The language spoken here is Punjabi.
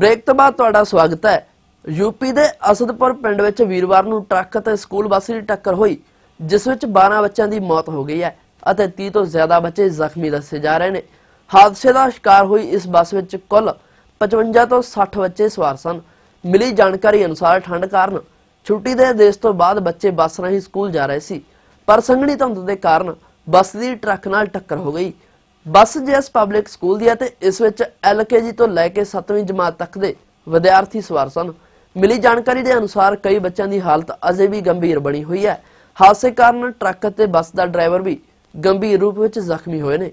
ਬ੍ਰੇਕ ਤੋਂ ਬਾਅਦ ਤੁਹਾਡਾ ਸਵਾਗਤ ਹੈ ਯੂਪੀ ਦੇ ਅਸਦਪੁਰ ਪਿੰਡ ਵਿੱਚ ਵੀਰਵਾਰ ਨੂੰ ਟਰੱਕ ਤੇ ਸਕੂਲ ਬੱਸ ਦੀ ਟੱਕਰ ਹੋਈ ਜਿਸ ਵਿੱਚ 12 ਬੱਚਿਆਂ ਦੀ ਮੌਤ ਹੋ ਗਈ ਹੈ ਅਤੇ 30 ਤੋਂ ਜ਼ਿਆਦਾ ਬੱਚੇ ਜ਼ਖਮੀ ਦੱਸੇ ਜਾ ਰਹੇ ਨੇ ਹਾਦਸੇ ਦਾ ਸ਼ਿਕਾਰ ਹੋਈ ਇਸ ਬੱਸ ਵਿੱਚ ਕੁੱਲ 55 ਤੋਂ 60 ਬੱਚੇ ਸਵਾਰ ਸਨ ਮਿਲੀ ਜਾਣਕਾਰੀ ਅਨੁਸਾਰ ਠੰਡ ਕਾਰਨ ਛੁੱਟੀ ਦੇ ਦੇਸ਼ ਤੋਂ ਬਾਅਦ ਬੱਚੇ ਬੱਸ ਰਾਹੀਂ ਸਕੂਲ ਜਾ ਰਹੇ ਸੀ ਪਰ ਸੰਘਣੀ ਧੁੰਦ ਦੇ ਕਾਰਨ ਬੱਸ ਦੀ ਟਰੱਕ ਨਾਲ ਟੱਕਰ ਹੋ ਗਈ ਬੱਸ ਜੈਸ ਪਬਲਿਕ ਸਕੂਲ ਦੀ ਹੈ ਤੇ ਇਸ ਵਿੱਚ ਐਲਕੇਜੀ ਤੋਂ ਲੈ ਕੇ 7ਵੀਂ ਜਮਾਤ ਤੱਕ ਦੇ ਵਿਦਿਆਰਥੀ ਸਵਾਰ ਸਨ ਮਿਲੀ ਜਾਣਕਾਰੀ ਦੇ ਅਨੁਸਾਰ ਕਈ ਬੱਚਿਆਂ ਦੀ ਹਾਲਤ ਅਜੇ ਵੀ ਗੰਭੀਰ ਬਣੀ ਹੋਈ ਹੈ ਹਾਦਸੇ ਕਾਰਨ ਟਰੱਕ ਅਤੇ ਬੱਸ ਦਾ ਡਰਾਈਵਰ ਵੀ ਗੰਭੀਰ ਰੂਪ ਵਿੱਚ ਜ਼ਖਮੀ ਹੋਏ ਨੇ